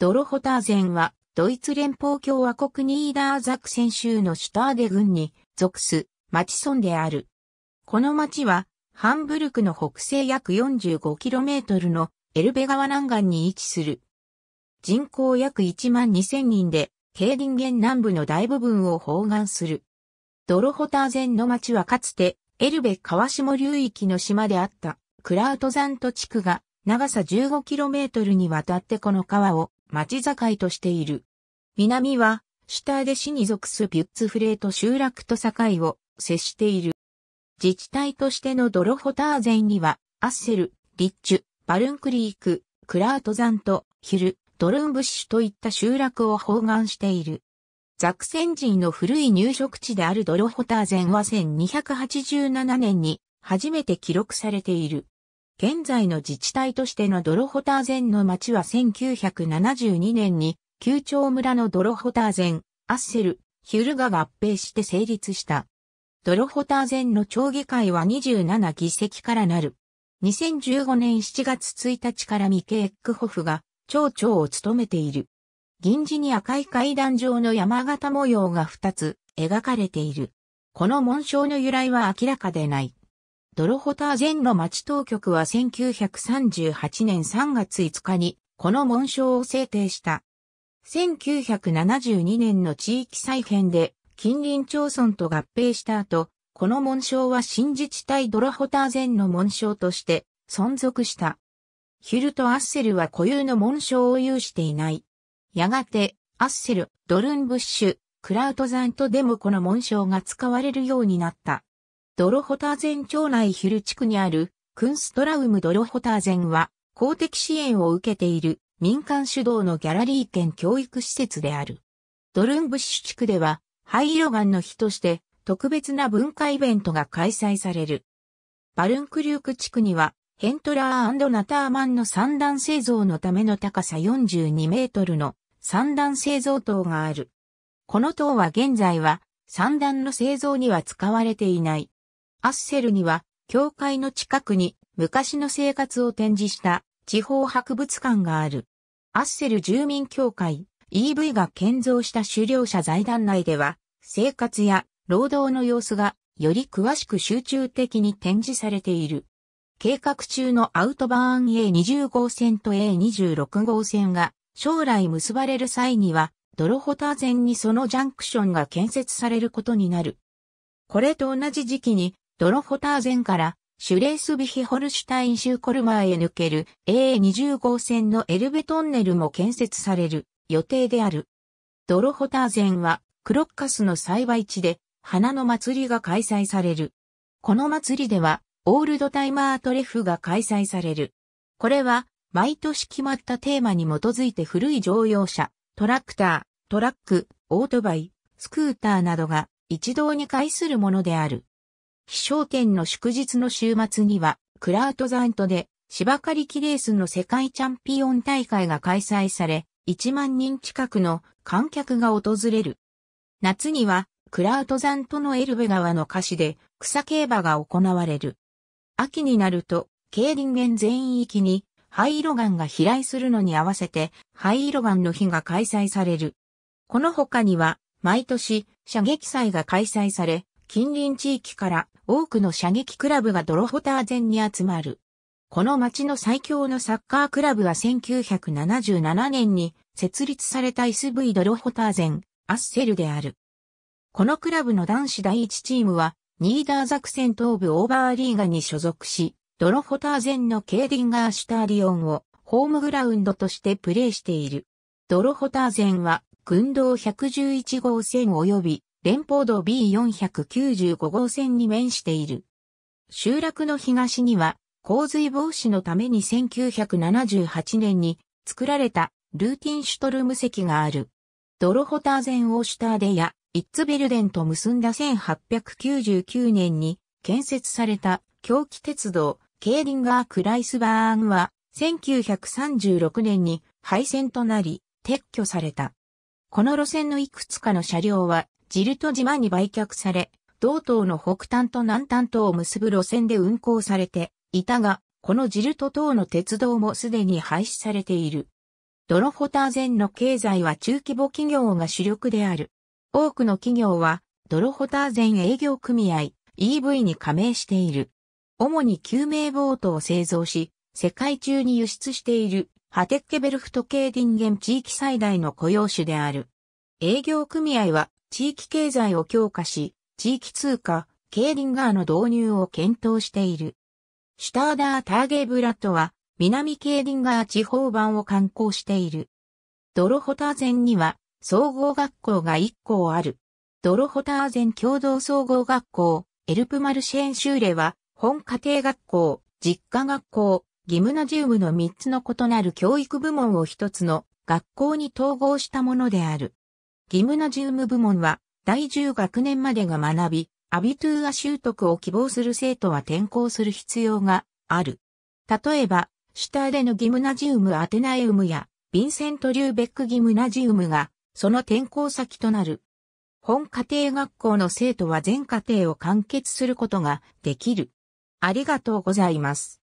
ドロホターゼンは、ドイツ連邦共和国ニーダーザクセン州のシュターデ郡に属す町村である。この町は、ハンブルクの北西約 45km のエルベ川南岸に位置する。人口約1万2000人で、ケーディンゲン南部の大部分を包含する。ドロホターゼンの町はかつて、エルベ川下流域の島であった、クラウトザント地区が長さ 15km にわたってこの川を町境としている。南は、シュターデ市に属すピュッツフレート集落と境を接している。自治体としてのドロホターゼンには、アッセル、リッチュ、バルンクリーク、クラートザント、ヒル、ドルンブッシュといった集落を包含している。ザクセン人の古い入植地であるドロホターゼンは1287年に初めて記録されている。現在の自治体としてのドロホターゼンの町は1972年に、旧町村のドロホターゼン、アッセル、ヒュルが合併して成立した。ドロホターゼンの町議会は27議席からなる。2015年7月1日からミケエックホフが町長を務めている。銀地に赤い階段状の山形模様が2つ描かれている。この紋章の由来は明らかでない。ドロホターゼンの町当局は1938年3月5日にこの紋章を制定した。1972年の地域再編で近隣町村と合併した後、この紋章は新自治体ドロホターゼンの紋章として存続した。ヒュルとアッセルは固有の紋章を有していない。やがて、アッセル、ドルンブッシュ、クラウトザンとでもこの紋章が使われるようになった。ドロホターゼン町内ヒル地区にあるクンストラウムドロホターゼンは公的支援を受けている民間主導のギャラリー兼教育施設である。ドルンブッシュ地区では灰色岩の日として特別な文化イベントが開催される。バルンクリューク地区にはヘントラーナターマンの三段製造のための高さ42メートルの三段製造塔がある。この塔は現在は三段の製造には使われていない。アッセルには、教会の近くに昔の生活を展示した地方博物館がある。アッセル住民協会 EV が建造した狩猟者財団内では、生活や労働の様子がより詳しく集中的に展示されている。計画中のアウトバーン A20 号線と A26 号線が将来結ばれる際には、ドロホター前にそのジャンクションが建設されることになる。これと同じ時期にドロホターゼンから、シュレースビヒホルシュタイン州コルマーへ抜ける A20 号線のエルベトンネルも建設される予定である。ドロホターゼンはクロッカスの栽培地で花の祭りが開催される。この祭りではオールドタイマートレフが開催される。これは毎年決まったテーマに基づいて古い乗用車、トラクター、トラック、オートバイ、スクーターなどが一堂に会するものである。飛翔店の祝日の週末には、クラートザントで、芝刈り機レースの世界チャンピオン大会が開催され、1万人近くの観客が訪れる。夏には、クラートザントのエルベ川の歌詞で草競馬が行われる。秋になると、競輪園全域に灰色岩が飛来するのに合わせて灰色岩の日が開催される。この他には、毎年射撃祭が開催され、近隣地域から多くの射撃クラブがドロホター前に集まる。この町の最強のサッカークラブは1977年に設立された SV ドロホターゼアッセルである。このクラブの男子第一チームは、ニーダーザクセン東部オーバーリーガに所属し、ドロホターゼンのケーディンガーシュターリオンをホームグラウンドとしてプレーしている。ドロホターゼンは、軍道111号線及び連邦道 B495 号線に面している。集落の東には、洪水防止のために1978年に作られたルーティンシュトルム石がある。ドロホターゼンオーシュターデやイッツベルデンと結んだ1899年に建設された狂気鉄道ケーリンガー・クライスバーンは1936年に廃線となり撤去された。この路線のいくつかの車両はジルト島に売却され、同島の北端と南端とを結ぶ路線で運行されていたが、このジルト島の鉄道もすでに廃止されている。ドロホターゼンの経済は中規模企業が主力である。多くの企業は、ドロホターゼン営業組合 EV に加盟している。主に救命ボートを製造し、世界中に輸出しているハテッケベルフト系ディンゲン地域最大の雇用種である。営業組合は地域経済を強化し、地域通貨、ケーリンガーの導入を検討している。シュターダー・ターゲーブラットは、南ケーリンガー地方版を刊行している。ドロホターゼンには、総合学校が1校ある。ドロホターゼン共同総合学校、エルプマルシェンシューレは、本家庭学校、実家学校、ギムナジウムの3つの異なる教育部門を1つの学校に統合したものである。ギムナジウム部門は、第10学年までが学び、アビトゥーア習得を希望する生徒は転校する必要がある。例えば、シュターデのギムナジウムアテナエウムや、ヴィンセント・リューベックギムナジウムが、その転校先となる。本家庭学校の生徒は全家庭を完結することができる。ありがとうございます。